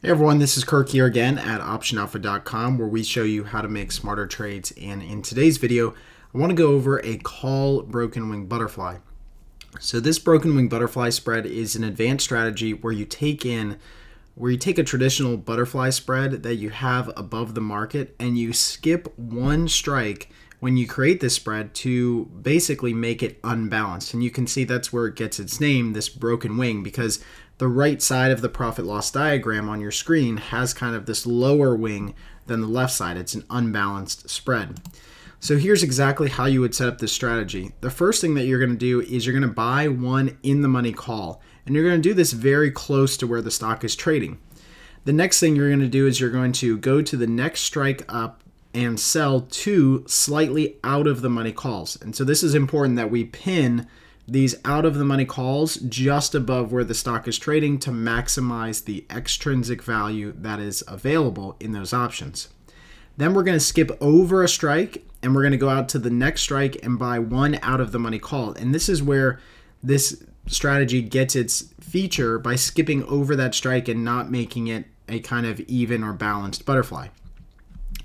Hey everyone, this is Kirk here again at OptionAlpha.com where we show you how to make smarter trades. And in today's video, I want to go over a call broken wing butterfly. So this broken wing butterfly spread is an advanced strategy where you take in where you take a traditional butterfly spread that you have above the market and you skip one strike when you create this spread to basically make it unbalanced. And you can see that's where it gets its name, this broken wing, because the right side of the profit loss diagram on your screen has kind of this lower wing than the left side. It's an unbalanced spread. So here's exactly how you would set up this strategy. The first thing that you're going to do is you're going to buy one in the money call, and you're going to do this very close to where the stock is trading. The next thing you're going to do is you're going to go to the next strike up and sell two slightly out of the money calls. And so this is important that we pin these out of the money calls just above where the stock is trading to maximize the extrinsic value that is available in those options. Then we're going to skip over a strike and we're going to go out to the next strike and buy one out of the money call. And this is where this strategy gets its feature by skipping over that strike and not making it a kind of even or balanced butterfly.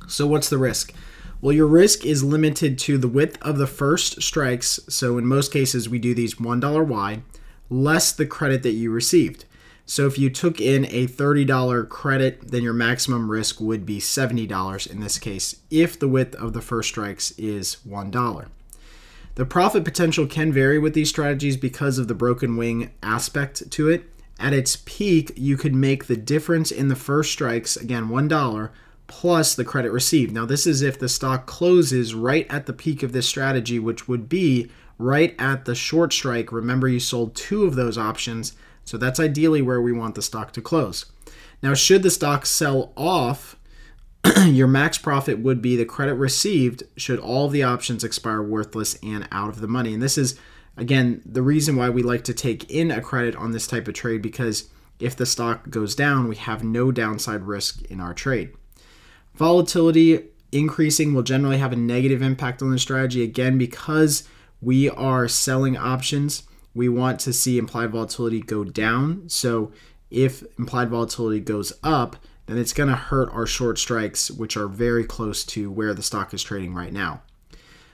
So, what's the risk? Well, your risk is limited to the width of the first strikes. So, in most cases, we do these $1 wide, less the credit that you received. So, if you took in a $30 credit, then your maximum risk would be $70 in this case, if the width of the first strikes is $1. The profit potential can vary with these strategies because of the broken wing aspect to it. At its peak, you could make the difference in the first strikes, again $1, plus the credit received. Now, this is if the stock closes right at the peak of this strategy, which would be right at the short strike. Remember, you sold two of those options, so that's ideally where we want the stock to close. Now, should the stock sell off, your max profit would be the credit received should all the options expire worthless and out of the money. And this is, again, the reason why we like to take in a credit on this type of trade because if the stock goes down, we have no downside risk in our trade. Volatility increasing will generally have a negative impact on the strategy again because we are selling options. We want to see implied volatility go down. So if implied volatility goes up, then it's going to hurt our short strikes, which are very close to where the stock is trading right now.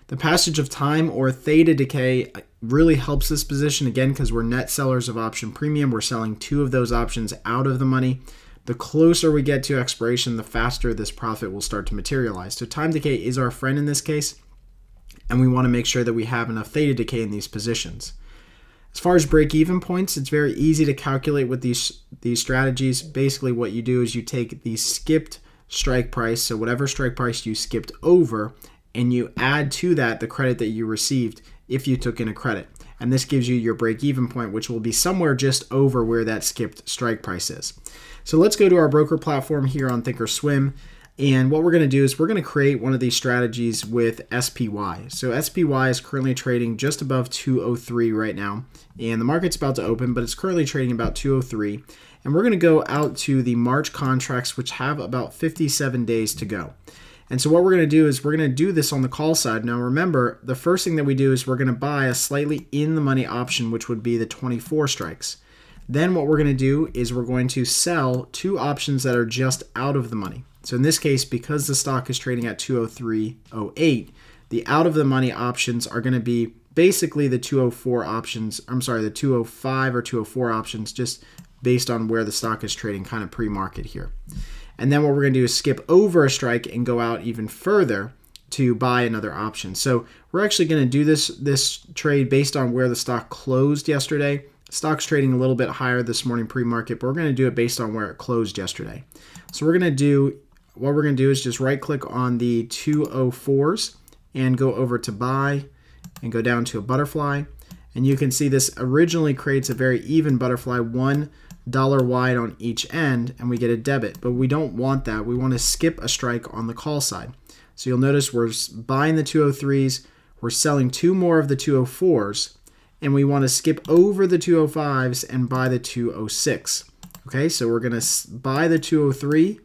The passage of time or theta decay uh, really helps this position again because we're net sellers of option premium. We're selling two of those options out of the money. The closer we get to expiration, the faster this profit will start to materialize. So time decay is our friend in this case, and we want to make sure that we have enough theta decay in these positions. As far as break-even points, it's very easy to calculate with these, these strategies. Basically, what you do is you take the skipped strike price, so whatever strike price you skipped over, and you add to that the credit that you received if you took in a credit and this gives you your break-even point, which will be somewhere just over where that skipped strike price is. So let's go to our broker platform here on Thinkorswim. And what we're going to do is we're going to create one of these strategies with SPY. So SPY is currently trading just above 203 right now. And the market's about to open, but it's currently trading about 203. And we're going to go out to the March contracts, which have about 57 days to go. And so what we're going to do is we're going to do this on the call side. Now remember, the first thing that we do is we're going to buy a slightly in the money option, which would be the 24 strikes. Then what we're going to do is we're going to sell two options that are just out of the money. So in this case, because the stock is trading at 203.08, the out of the money options are going to be basically the 204 options. I'm sorry, the 205 or 204 options, just based on where the stock is trading kind of pre-market here. And then what we're going to do is skip over a strike and go out even further to buy another option. So we're actually going to do this, this trade based on where the stock closed yesterday. Stock's trading a little bit higher this morning pre-market, but we're going to do it based on where it closed yesterday. So we're going to do, what we're going to do is just right click on the 204s and go over to buy and go down to a butterfly. And you can see this originally creates a very even butterfly, one dollar wide on each end and we get a debit, but we don't want that. We want to skip a strike on the call side. So you'll notice we're buying the 203s, we're selling two more of the 204s, and we want to skip over the 205s and buy the 206. Okay, so we're going to buy the 203,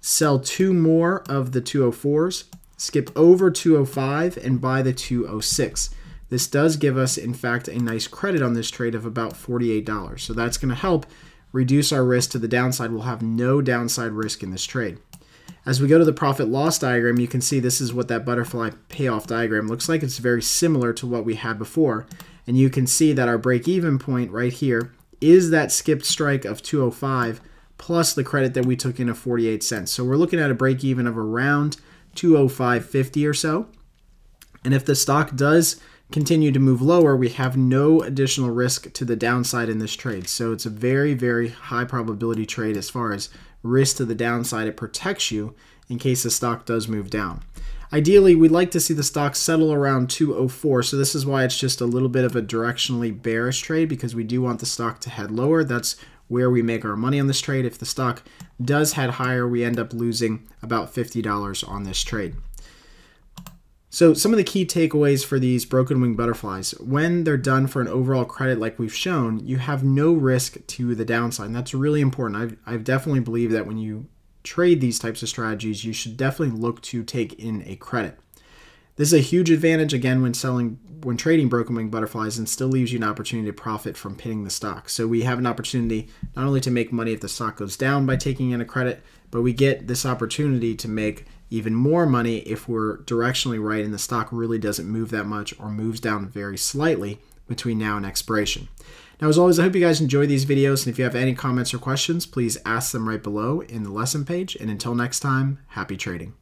sell two more of the 204s, skip over 205 and buy the 206. This does give us, in fact, a nice credit on this trade of about $48. So that's going to help reduce our risk to the downside. We'll have no downside risk in this trade. As we go to the profit loss diagram, you can see this is what that butterfly payoff diagram looks like. It's very similar to what we had before. And you can see that our break even point right here is that skipped strike of 205 plus the credit that we took in of 48 cents. So we're looking at a break even of around 205.50 or so. And if the stock does continue to move lower, we have no additional risk to the downside in this trade. So it's a very, very high probability trade as far as risk to the downside. It protects you in case the stock does move down. Ideally, we'd like to see the stock settle around 204. So this is why it's just a little bit of a directionally bearish trade because we do want the stock to head lower. That's where we make our money on this trade. If the stock does head higher, we end up losing about $50 on this trade. So some of the key takeaways for these broken wing butterflies, when they're done for an overall credit like we've shown, you have no risk to the downside. And that's really important. I've, I've definitely believe that when you trade these types of strategies, you should definitely look to take in a credit. This is a huge advantage again when selling when trading broken wing butterflies and still leaves you an opportunity to profit from pinning the stock. So we have an opportunity not only to make money if the stock goes down by taking in a credit, but we get this opportunity to make even more money if we're directionally right and the stock really doesn't move that much or moves down very slightly between now and expiration. Now, as always, I hope you guys enjoy these videos, and if you have any comments or questions, please ask them right below in the lesson page. And until next time, happy trading.